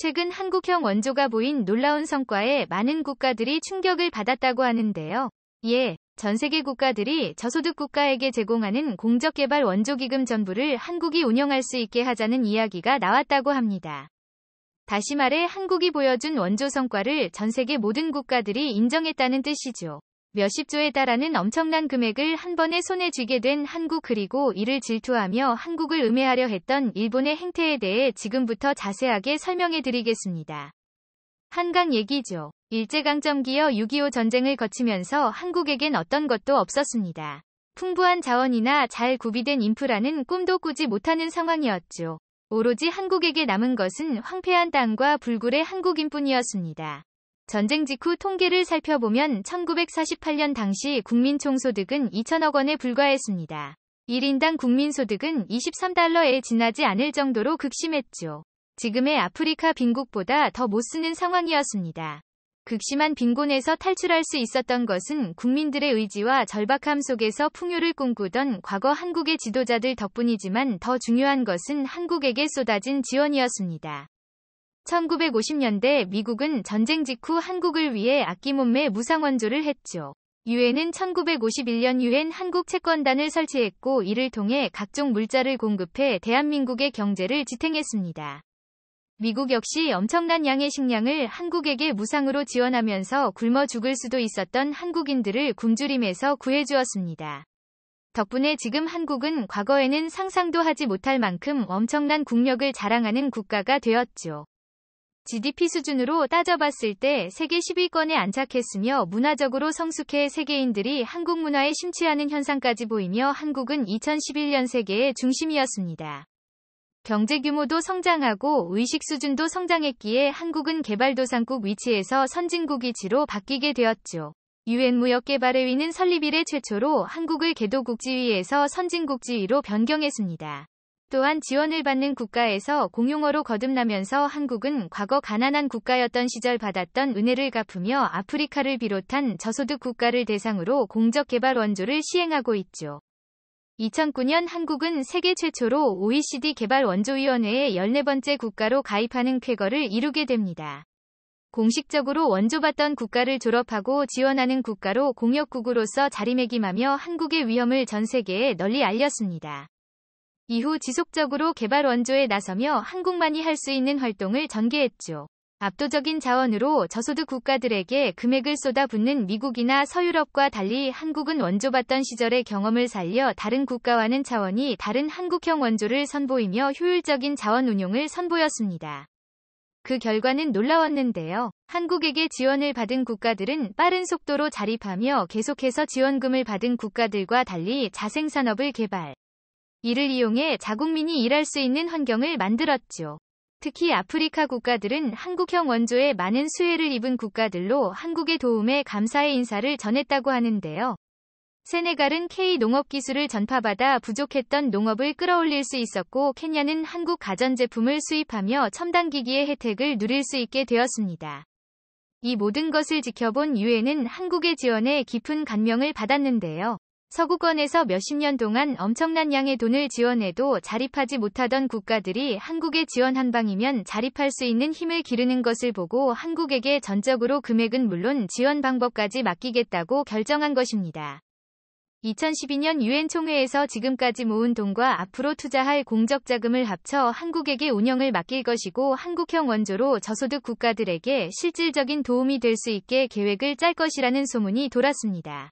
최근 한국형 원조가 보인 놀라운 성과에 많은 국가들이 충격을 받았다고 하는데요. 예, 전 세계 국가들이 저소득 국가에게 제공하는 공적개발 원조기금 전부를 한국이 운영할 수 있게 하자는 이야기가 나왔다고 합니다. 다시 말해 한국이 보여준 원조 성과를 전 세계 모든 국가들이 인정했다는 뜻이죠. 몇십조에 달하는 엄청난 금액을 한 번에 손에 쥐게 된 한국 그리고 이를 질투하며 한국을 음해하려 했던 일본의 행태에 대해 지금부터 자세하게 설명해 드리겠습니다. 한강 얘기죠. 일제강점 기여 6.25 전쟁을 거치면서 한국에겐 어떤 것도 없었습니다. 풍부한 자원이나 잘 구비된 인프라는 꿈도 꾸지 못하는 상황이었죠. 오로지 한국에게 남은 것은 황폐한 땅과 불굴의 한국인뿐이었습니다. 전쟁 직후 통계를 살펴보면 1948년 당시 국민 총소득은 2천억 원에 불과했습니다. 1인당 국민소득은 23달러에 지나지 않을 정도로 극심했죠. 지금의 아프리카 빈국보다 더 못쓰는 상황이었습니다. 극심한 빈곤에서 탈출할 수 있었던 것은 국민들의 의지와 절박함 속에서 풍요를 꿈꾸던 과거 한국의 지도자들 덕분이지만 더 중요한 것은 한국에게 쏟아진 지원이었습니다. 1950년대 미국은 전쟁 직후 한국을 위해 아낌없이 무상원조를 했죠. 유엔은 1951년 유엔 한국 채권단을 설치했고 이를 통해 각종 물자를 공급해 대한민국의 경제를 지탱했습니다. 미국 역시 엄청난 양의 식량을 한국에게 무상으로 지원하면서 굶어 죽을 수도 있었던 한국인들을 굶주림에서 구해주었습니다. 덕분에 지금 한국은 과거에는 상상도 하지 못할 만큼 엄청난 국력을 자랑하는 국가가 되었죠. GDP 수준으로 따져봤을 때 세계 10위권에 안착했으며 문화적으로 성숙해 세계인들이 한국 문화에 심취하는 현상까지 보이며 한국은 2011년 세계의 중심이었습니다. 경제 규모도 성장하고 의식 수준도 성장했기에 한국은 개발도상국 위치에서 선진국 위치로 바뀌게 되었죠. 유엔 무역개발의 위는 설립 이래 최초로 한국을 개도국지위에서 선진국지위로 변경했습니다. 또한 지원을 받는 국가에서 공용어로 거듭나면서 한국은 과거 가난한 국가였던 시절 받았던 은혜를 갚으며 아프리카를 비롯한 저소득 국가를 대상으로 공적 개발 원조를 시행하고 있죠. 2009년 한국은 세계 최초로 OECD 개발 원조위원회에 14번째 국가로 가입하는 쾌거를 이루게 됩니다. 공식적으로 원조받던 국가를 졸업하고 지원하는 국가로 공역국으로서 자리매김하며 한국의 위험을 전 세계에 널리 알렸습니다. 이후 지속적으로 개발 원조에 나서며 한국만이 할 수 있는 활동을 전개했죠. 압도적인 자원으로 저소득 국가들에게 금액을 쏟아붓는 미국이나 서유럽과 달리 한국은 원조받던 시절의 경험을 살려 다른 국가와는 차원이 다른 한국형 원조를 선보이며 효율적인 자원 운용을 선보였습니다. 그 결과는 놀라웠는데요. 한국에게 지원을 받은 국가들은 빠른 속도로 자립하며 계속해서 지원금을 받은 국가들과 달리 자생산업을 개발, 이를 이용해 자국민이 일할 수 있는 환경을 만들었죠. 특히 아프리카 국가들은 한국형 원조에 많은 수혜를 입은 국가들로 한국의 도움에 감사의 인사를 전했다고 하는데요. 세네갈은 K 농업 기술을 전파받아 부족했던 농업을 끌어올릴 수 있었고 케냐는 한국 가전제품을 수입하며 첨단 기기의 혜택을 누릴 수 있게 되었습니다. 이 모든 것을 지켜본 유엔은 한국의 지원에 깊은 감명을 받았는데요. 서구권에서 몇십 년 동안 엄청난 양의 돈을 지원해도 자립하지 못하던 국가들이 한국에 지원한 방이면 자립할 수 있는 힘을 기르는 것을 보고 한국에게 전적으로 금액은 물론 지원 방법까지 맡기겠다고 결정한 것입니다. 2012년 유엔 총회에서 지금까지 모은 돈과 앞으로 투자할 공적 자금을 합쳐 한국에게 운영을 맡길 것이고 한국형 원조로 저소득 국가들에게 실질적인 도움이 될 수 있게 계획을 짤 것이라는 소문이 돌았습니다.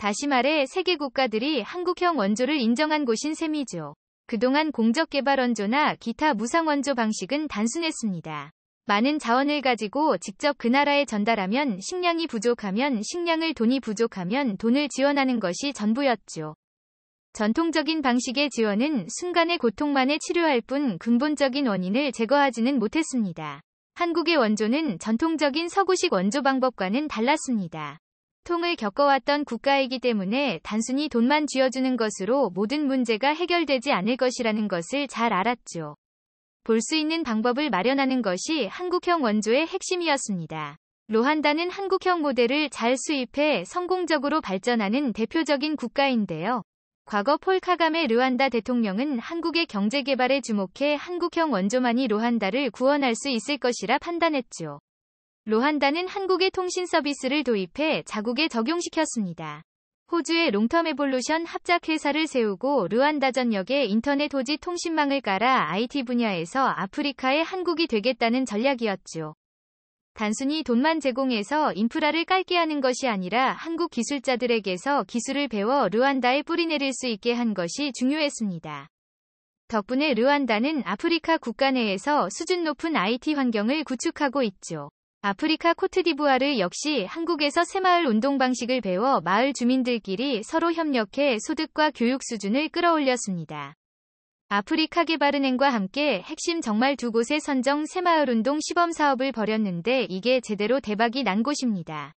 다시 말해 세계 국가들이 한국형 원조를 인정한 곳인 셈이죠. 그동안 공적 개발 원조나 기타 무상 원조 방식은 단순했습니다. 많은 자원을 가지고 직접 그 나라에 전달하면 식량이 부족하면 식량을 돈이 부족하면 돈을 지원하는 것이 전부였죠. 전통적인 방식의 지원은 순간의 고통만에 치료할 뿐 근본적인 원인을 제거하지는 못했습니다. 한국의 원조는 전통적인 서구식 원조 방법과는 달랐습니다. 고통을 겪어왔던 국가이기 때문에 단순히 돈만 쥐어주는 것으로 모든 문제가 해결되지 않을 것이라는 것을 잘 알았죠. 볼 수 있는 방법을 마련하는 것이 한국형 원조의 핵심이었습니다. 로한다는 한국형 모델을 잘 수입해 성공적으로 발전하는 대표적인 국가인데요. 과거 폴 카감의 르완다 대통령은 한국의 경제 개발에 주목해 한국형 원조만이 로한다를 구원할 수 있을 것이라 판단했죠. 로한다는 한국의 통신 서비스를 도입해 자국에 적용시켰습니다. 호주의 롱텀 에볼루션 합작회사를 세우고 르완다 전역에 인터넷 호지 통신망을 깔아 IT 분야에서 아프리카의 한국이 되겠다는 전략이었죠. 단순히 돈만 제공해서 인프라를 깔게 하는 것이 아니라 한국 기술자들에게서 기술을 배워 르완다에 뿌리내릴 수 있게 한 것이 중요했습니다. 덕분에 르완다는 아프리카 국가 내에서 수준 높은 IT 환경을 구축하고 있죠. 아프리카 코트디부아르 역시 한국에서 새마을 운동 방식을 배워 마을 주민들끼리 서로 협력해 소득과 교육 수준을 끌어올렸습니다. 아프리카 개발은행과 함께 핵심 정말 두 곳에 선정 새마을 운동 시범 사업을 벌였는데 이게 제대로 대박이 난 곳입니다.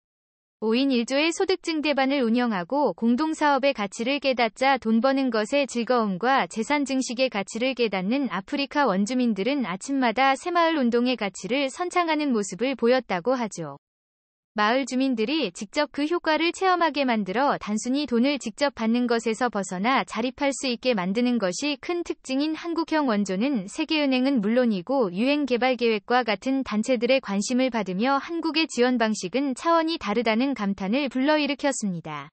5인 1조의 소득증 대반을 운영하고 공동사업의 가치를 깨닫자 돈 버는 것의 즐거움과 재산 증식의 가치를 깨닫는 아프리카 원주민들은 아침마다 새마을 운동의 가치를 선창하는 모습을 보였다고 하죠. 마을 주민들이 직접 그 효과를 체험하게 만들어 단순히 돈을 직접 받는 것에서 벗어나 자립할 수 있게 만드는 것이 큰 특징인 한국형 원조는 세계은행은 물론이고 유행개발계획과 같은 단체들의 관심을 받으며 한국의 지원 방식은 차원이 다르다는 감탄을 불러일으켰습니다.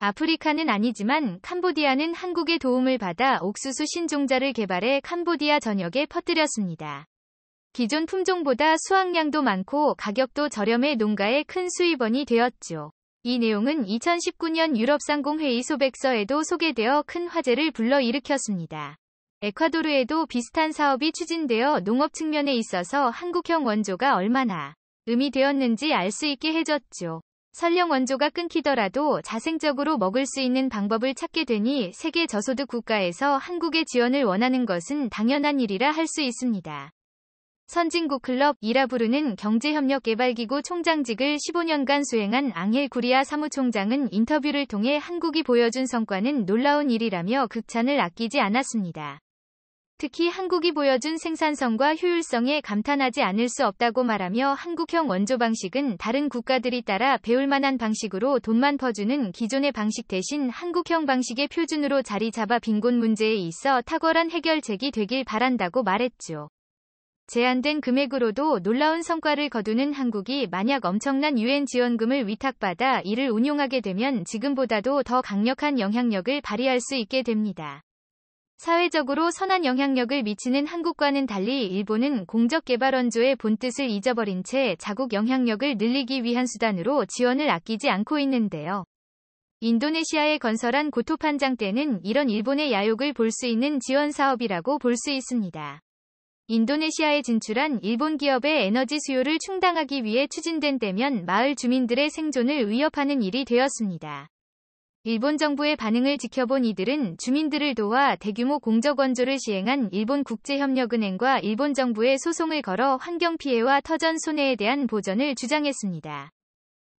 아프리카는 아니지만 캄보디아는 한국의 도움을 받아 옥수수 신종자를 개발해 캄보디아 전역에 퍼뜨렸습니다. 기존 품종보다 수확량도 많고 가격도 저렴해 농가의 큰 수입원이 되었죠. 이 내용은 2019년 유럽상공회의 소백서에도 소개되어 큰 화제를 불러일으켰습니다. 에콰도르에도 비슷한 사업이 추진되어 농업 측면에 있어서 한국형 원조가 얼마나 의미 되었는지 알 수 있게 해줬죠. 설령 원조가 끊기더라도 자생적으로 먹을 수 있는 방법을 찾게 되니 세계 저소득 국가에서 한국의 지원을 원하는 것은 당연한 일이라 할 수 있습니다. 선진국 클럽이라 부르는 경제협력개발기구 총장직을 15년간 수행한 앙헬 구리아 사무총장은 인터뷰를 통해 한국이 보여준 성과는 놀라운 일이라며 극찬을 아끼지 않았습니다. 특히 한국이 보여준 생산성과 효율성에 감탄하지 않을 수 없다고 말하며 한국형 원조 방식은 다른 국가들이 따라 배울 만한 방식으로 돈만 퍼주는 기존의 방식 대신 한국형 방식의 표준으로 자리 잡아 빈곤 문제에 있어 탁월한 해결책이 되길 바란다고 말했죠. 제한된 금액으로도 놀라운 성과를 거두는 한국이 만약 엄청난 유엔 지원금을 위탁받아 이를 운용하게 되면 지금보다도 더 강력한 영향력을 발휘할 수 있게 됩니다. 사회적으로 선한 영향력을 미치는 한국과는 달리 일본은 공적개발원조의 본뜻을 잊어버린 채 자국 영향력을 늘리기 위한 수단으로 지원을 아끼지 않고 있는데요. 인도네시아에 건설한 고토판장 때는 이런 일본의 야욕을 볼 수 있는 지원 사업이라고 볼 수 있습니다. 인도네시아에 진출한 일본 기업의 에너지 수요를 충당하기 위해 추진된 데면 마을 주민들의 생존을 위협하는 일이 되었습니다. 일본 정부의 반응을 지켜본 이들은 주민들을 도와 대규모 공적 원조를 시행한 일본 국제협력은행과 일본 정부에 소송을 걸어 환경 피해와 터전 손해에 대한 보전을 주장했습니다.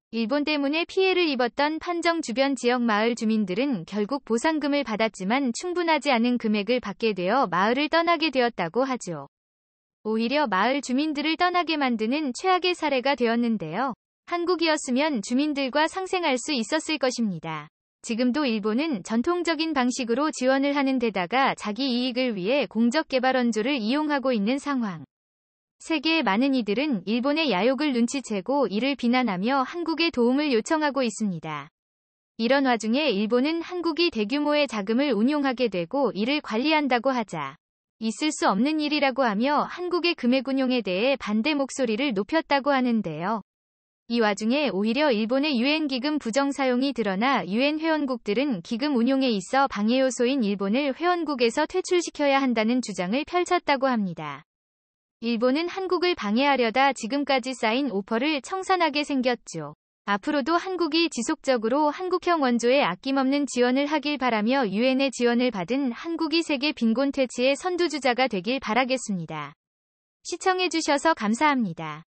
일본 때문에 피해를 입었던 판정 주변 지역 마을 주민들은 결국 보상금을 받았지만 충분하지 않은 금액을 받게 되어 마을을 떠나게 되었다고 하죠. 오히려 마을 주민들을 떠나게 만드는 최악의 사례가 되었는데요. 한국이었으면 주민들과 상생할 수 있었을 것입니다. 지금도 일본은 전통적인 방식으로 지원을 하는 데다가 자기 이익을 위해 공적개발원조를 이용하고 있는 상황. 세계의 많은 이들은 일본의 야욕을 눈치채고 이를 비난하며 한국의 도움을 요청하고 있습니다. 이런 와중에 일본은 한국이 대규모의 자금을 운용하게 되고 이를 관리한다고 하자 있을 수 없는 일이라고 하며 한국의 금액운용에 대해 반대 목소리를 높였다고 하는데요. 이 와중에 오히려 일본의 유엔 기금 부정 사용이 드러나 유엔 회원국들은 기금 운용에 있어 방해 요소인 일본을 회원국에서 퇴출시켜야 한다는 주장을 펼쳤다고 합니다. 일본은 한국을 방해하려다 지금까지 쌓인 오퍼를 청산하게 생겼죠. 앞으로도 한국이 지속적으로 한국형 원조에 아낌없는 지원을 하길 바라며 유엔의 지원을 받은 한국이 세계 빈곤 퇴치의 선두주자가 되길 바라겠습니다. 시청해주셔서 감사합니다.